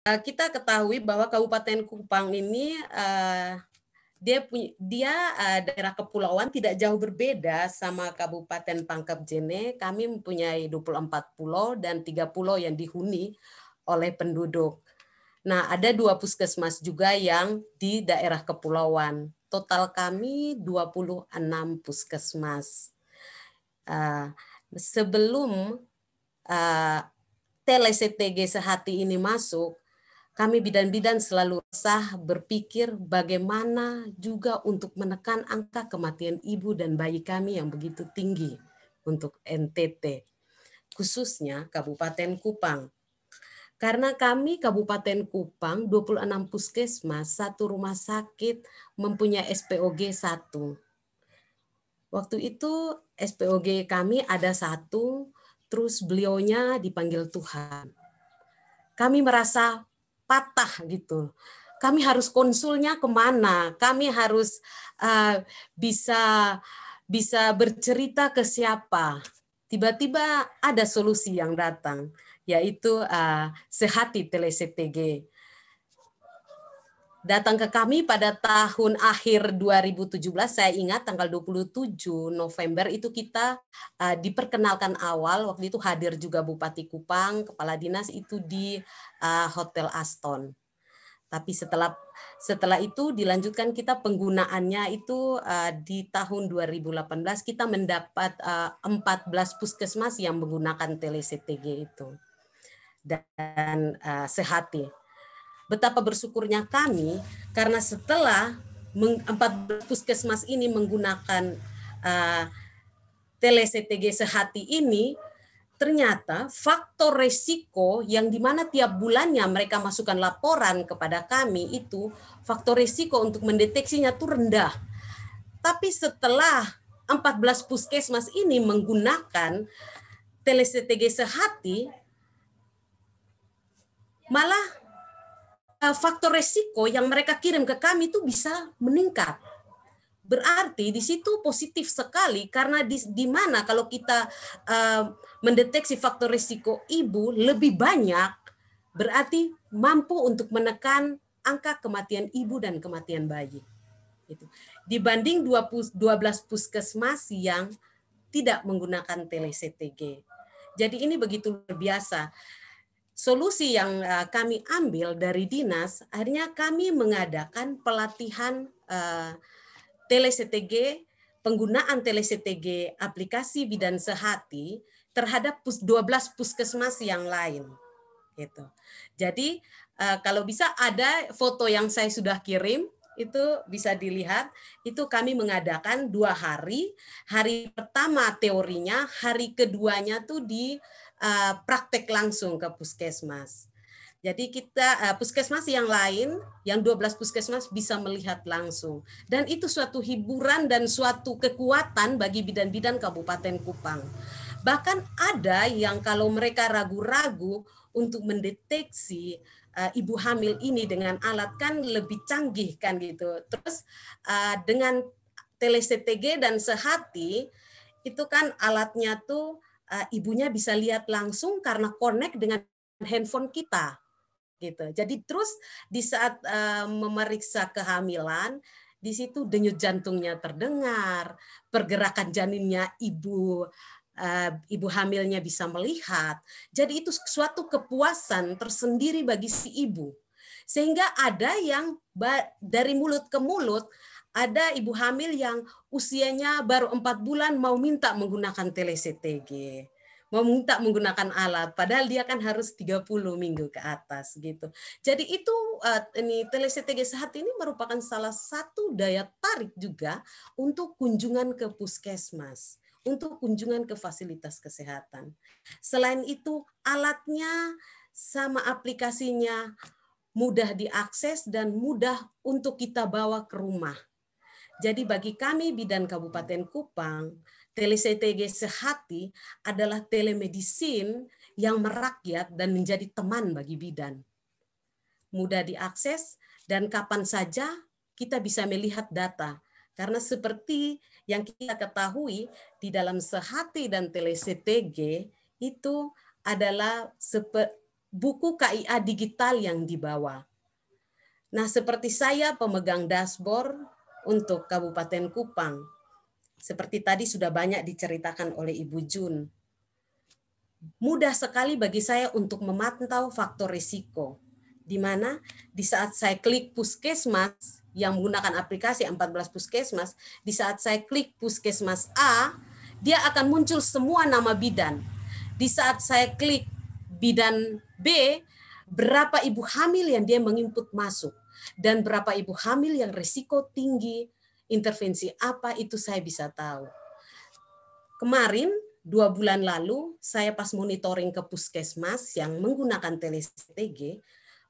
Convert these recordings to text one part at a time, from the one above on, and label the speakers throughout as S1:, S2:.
S1: Eh, kita ketahui bahwa Kabupaten Kupang ini uh, dia punya dia uh, daerah kepulauan tidak jauh berbeda sama Kabupaten Pangkep Jene. Kami mempunyai 24 pulau dan tiga pulau yang dihuni oleh penduduk. Nah, ada dua puskesmas juga yang di daerah kepulauan. Total kami 26 puskesmas. Uh, sebelum uh, TLCTG sehati ini masuk, kami bidan-bidan selalu resah berpikir bagaimana juga untuk menekan angka kematian ibu dan bayi kami yang begitu tinggi untuk NTT, khususnya Kabupaten Kupang. Karena kami Kabupaten Kupang 26 puskesmas, satu rumah sakit mempunyai SPOG satu. Waktu itu SPOG kami ada satu, terus beliaunya dipanggil Tuhan. Kami merasa patah gitu. Kami harus konsulnya kemana? Kami harus uh, bisa bisa bercerita ke siapa? Tiba-tiba ada solusi yang datang, yaitu uh, sehati TLCTG datang ke kami pada tahun akhir 2017 saya ingat tanggal 27 November itu kita uh, diperkenalkan awal waktu itu hadir juga Bupati Kupang kepala dinas itu di uh, Hotel Aston tapi setelah setelah itu dilanjutkan kita penggunaannya itu uh, di tahun 2018 kita mendapat uh, 14 puskesmas yang menggunakan tele CTG itu dan uh, sehati betapa bersyukurnya kami karena setelah 14 puskesmas ini menggunakan uh, eh, tele-CTG sehati ini, ternyata faktor resiko yang dimana tiap bulannya mereka masukkan laporan kepada kami itu faktor resiko untuk mendeteksinya itu rendah. Tapi setelah 14 puskesmas ini menggunakan tele-CTG sehati, malah Eh, faktor resiko yang mereka kirim ke kami itu bisa meningkat. Berarti di situ positif sekali karena di, di mana kalau kita uh, mendeteksi faktor resiko ibu lebih banyak, berarti mampu untuk menekan angka kematian ibu dan kematian bayi. gitu. Dibanding 12 puskesmas yang tidak menggunakan tele CTG. Jadi ini begitu luar biasa solusi yang eh, kami ambil dari dinas, akhirnya kami mengadakan pelatihan eh, tele-CTG, penggunaan tele-CTG aplikasi bidan sehati terhadap 12 puskesmas yang lain. Gitu. Jadi eh, kalau bisa ada foto yang saya sudah kirim itu bisa dilihat itu kami mengadakan dua hari hari pertama teorinya hari keduanya tuh di Eh, praktek langsung ke puskesmas. Jadi kita eh, puskesmas yang lain, yang 12 puskesmas bisa melihat langsung. Dan itu suatu hiburan dan suatu kekuatan bagi bidan-bidan Kabupaten Kupang. Bahkan ada yang kalau mereka ragu-ragu untuk mendeteksi eh, ibu hamil ini dengan alat kan lebih canggih kan gitu. Terus uh, dengan CTG dan sehati itu kan alatnya tuh uh, ibunya bisa lihat langsung karena connect dengan handphone kita gitu. Jadi terus di saat uh, memeriksa kehamilan di situ denyut jantungnya terdengar, pergerakan janinnya ibu uh, ibu hamilnya bisa melihat. Jadi itu suatu kepuasan tersendiri bagi si ibu. Sehingga ada yang dari mulut ke mulut ada ibu hamil yang usianya baru empat bulan mau minta menggunakan tele-CTG, mau minta menggunakan alat padahal dia kan harus 30 minggu ke atas gitu. Jadi itu eh, ini ini ctg saat ini merupakan salah satu daya tarik juga untuk kunjungan ke puskesmas, untuk kunjungan ke fasilitas kesehatan. Selain itu alatnya sama aplikasinya mudah diakses dan mudah untuk kita bawa ke rumah jadi bagi kami bidan Kabupaten Kupang, TLCTG Sehati adalah telemedicine yang merakyat dan menjadi teman bagi bidan. Mudah diakses dan kapan saja kita bisa melihat data. Karena seperti yang kita ketahui di dalam Sehati dan TLCTG itu adalah buku KIA digital yang dibawa. Nah, seperti saya pemegang dashboard untuk Kabupaten Kupang. Seperti tadi sudah banyak diceritakan oleh Ibu Jun. Mudah sekali bagi saya untuk memantau faktor risiko, di mana di saat saya klik puskesmas yang menggunakan aplikasi 14 puskesmas, di saat saya klik puskesmas A, dia akan muncul semua nama bidan. Di saat saya klik bidan B, berapa ibu hamil yang dia menginput masuk dan berapa ibu hamil yang risiko tinggi, intervensi apa itu saya bisa tahu. Kemarin dua bulan lalu saya pas monitoring ke puskesmas yang menggunakan teles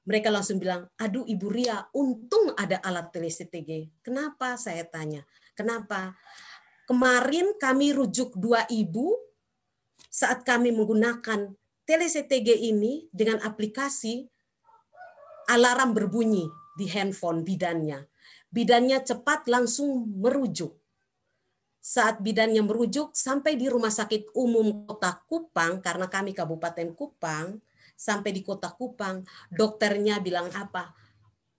S1: mereka langsung bilang, aduh Ibu Ria, untung ada alat teles Kenapa? Saya tanya. Kenapa? Kemarin kami rujuk dua ibu saat kami menggunakan tele-CTG ini dengan aplikasi alarm berbunyi di handphone bidannya. Bidannya cepat langsung merujuk. Saat bidannya merujuk sampai di Rumah Sakit Umum Kota Kupang, karena kami Kabupaten Kupang, sampai di Kota Kupang, dokternya bilang apa?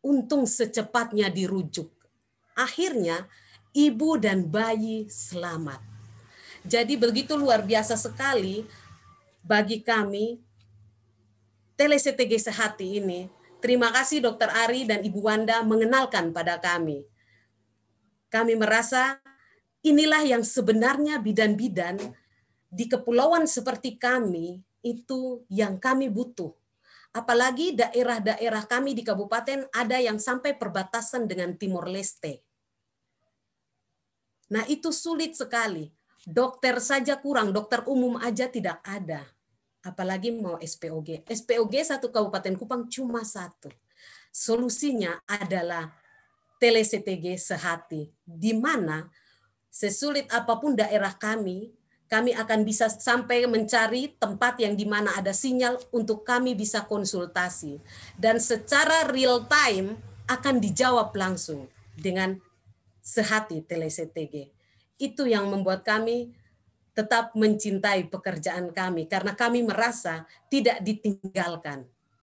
S1: Untung secepatnya dirujuk. Akhirnya ibu dan bayi selamat. Jadi begitu luar biasa sekali bagi kami CTG Sehati ini Terima kasih Dr. Ari dan Ibu Wanda mengenalkan pada kami. Kami merasa inilah yang sebenarnya bidan-bidan di kepulauan seperti kami itu yang kami butuh. Apalagi daerah-daerah kami di kabupaten ada yang sampai perbatasan dengan Timor Leste. Nah, itu sulit sekali. Dokter saja kurang, dokter umum aja tidak ada apalagi mau SPOG. SPOG satu Kabupaten Kupang cuma satu. Solusinya adalah TLCTG sehati, di mana sesulit apapun daerah kami, kami akan bisa sampai mencari tempat yang di mana ada sinyal untuk kami bisa konsultasi. Dan secara real time akan dijawab langsung dengan sehati TLCTG. Itu yang membuat kami tetap mencintai pekerjaan kami karena kami merasa tidak ditinggalkan.